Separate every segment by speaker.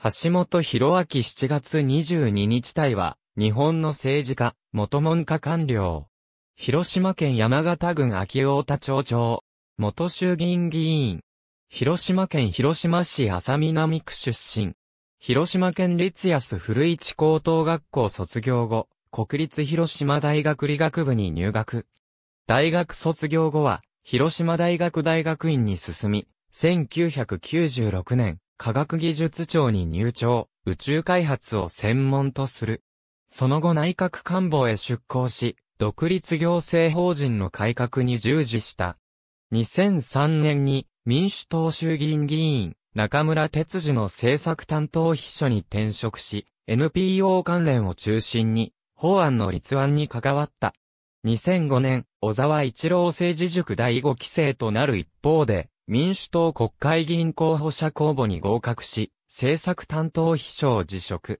Speaker 1: 橋本博明7月22日隊は、日本の政治家、元文科官僚。広島県山形郡秋大田町長。元衆議院議員。広島県広島市浅南区出身。広島県立安古市高等学校卒業後、国立広島大学理学部に入学。大学卒業後は、広島大学大学院に進み、1996年、科学技術庁に入庁、宇宙開発を専門とする。その後内閣官房へ出向し、独立行政法人の改革に従事した。2003年に民主党衆議院議員、中村哲次の政策担当秘書に転職し、NPO 関連を中心に、法案の立案に関わった。2005年、小沢一郎政治塾第5期生となる一方で、民主党国会議員候補者公募に合格し、政策担当秘書を辞職。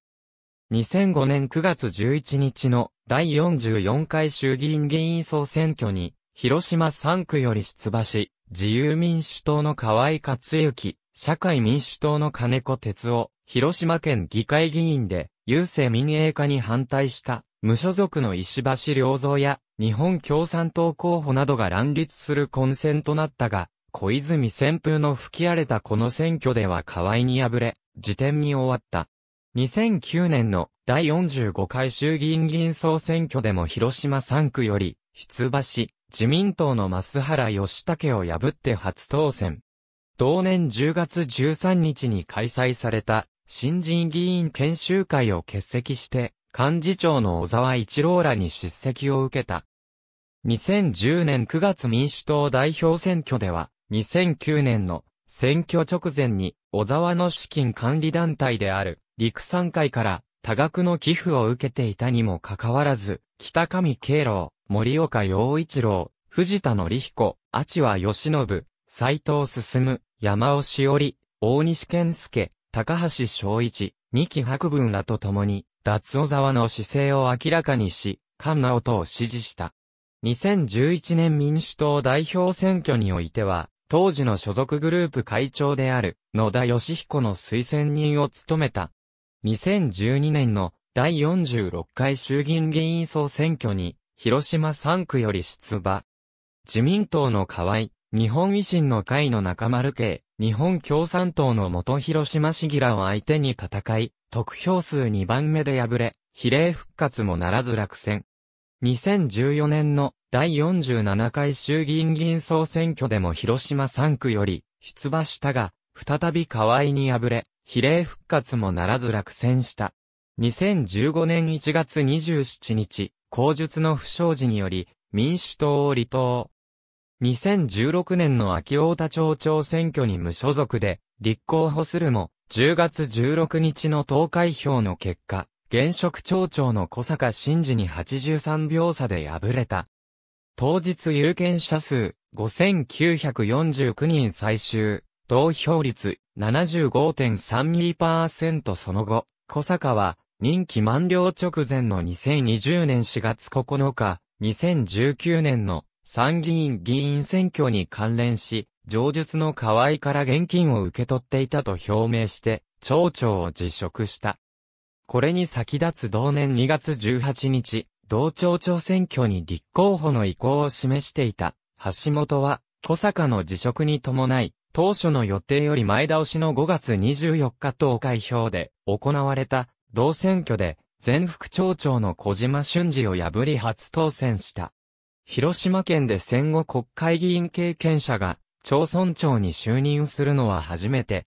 Speaker 1: 2005年9月11日の第44回衆議院議員総選挙に、広島3区より出馬し、自由民主党の河合克行、社会民主党の金子哲夫、広島県議会議員で、郵政民営化に反対した、無所属の石橋良三や、日本共産党候補などが乱立する混戦となったが、小泉旋風の吹き荒れたこの選挙では河合に敗れ、辞典に終わった。2009年の第45回衆議院議員総選挙でも広島3区より、出馬し、自民党の増原義武を破って初当選。同年10月13日に開催された、新人議員研修会を欠席して、幹事長の小沢一郎らに出席を受けた。2010年9月民主党代表選挙では、2009年の選挙直前に小沢の資金管理団体である陸産会から多額の寄付を受けていたにもかかわらず、北上慶郎、森岡洋一郎、藤田紀彦、阿千和義信、斎藤進、山尾しおり、大西健介、高橋昭一、二木博文らと共に、脱小沢の姿勢を明らかにし、菅直人を支持した。2011年民主党代表選挙においては、当時の所属グループ会長である野田義彦の推薦人を務めた。2012年の第46回衆議院議員総選挙に広島3区より出馬。自民党の河合、日本維新の会の中丸系、日本共産党の元広島市議らを相手に戦い、得票数2番目で敗れ、比例復活もならず落選。2014年の第47回衆議院議員総選挙でも広島3区より出馬したが、再び河合に敗れ、比例復活もならず落選した。2015年1月27日、口述の不祥事により、民主党を離党。2016年の秋大田町長選挙に無所属で、立候補するも、10月16日の投開票の結果、現職町長の小坂真嗣に83秒差で敗れた。当日有権者数5949人最終、投票率75.32%その後、小坂は任期満了直前の2020年4月9日、2019年の参議院議員選挙に関連し、上述の河合から現金を受け取っていたと表明して、町長を辞職した。これに先立つ同年2月18日、同町長選挙に立候補の意向を示していた、橋本は、小坂の辞職に伴い、当初の予定より前倒しの5月24日投開票で行われた同選挙で前副町長の小島俊二を破り初当選した。広島県で戦後国会議員経験者が町村長に就任するのは初めて。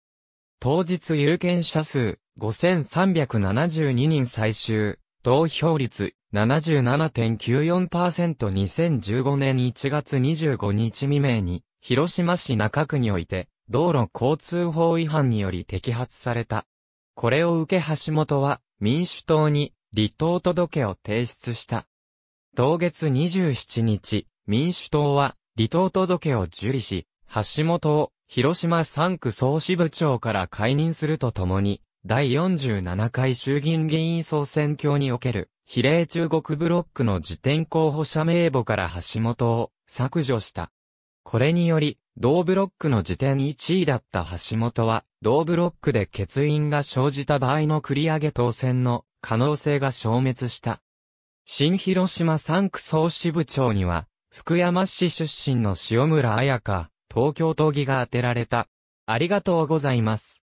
Speaker 1: 当日有権者数5372人最終、投票率 77.94%2015 年1月25日未明に、広島市中区において、道路交通法違反により摘発された。これを受け橋本は、民主党に、離党届を提出した。同月27日、民主党は、離党届を受理し、橋本を、広島3区総支部長から解任するとともに、第47回衆議院議員総選挙における、比例中国ブロックの辞典候補者名簿から橋本を削除した。これにより、同ブロックの辞典1位だった橋本は、同ブロックで欠員が生じた場合の繰り上げ当選の可能性が消滅した。新広島3区総支部長には、福山市出身の塩村彩香、東京都議が当てられた。ありがとうございます。